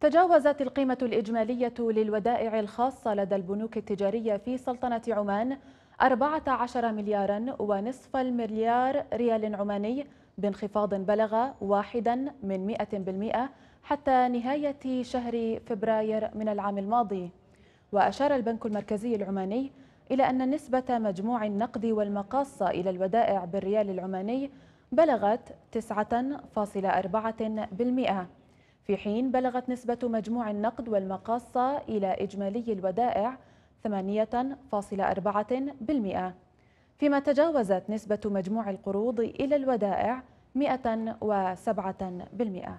تجاوزت القيمة الإجمالية للودائع الخاصة لدى البنوك التجارية في سلطنة عمان 14 مليارا ونصف المليار ريال عماني بانخفاض بلغ واحدا من 100% حتى نهاية شهر فبراير من العام الماضي وأشار البنك المركزي العماني إلى أن نسبة مجموع النقد والمقاصة إلى الودائع بالريال العماني بلغت 9.4% في حين بلغت نسبة مجموع النقد والمقاصة إلى إجمالي الودائع 8.4% فيما تجاوزت نسبة مجموع القروض إلى الودائع 107%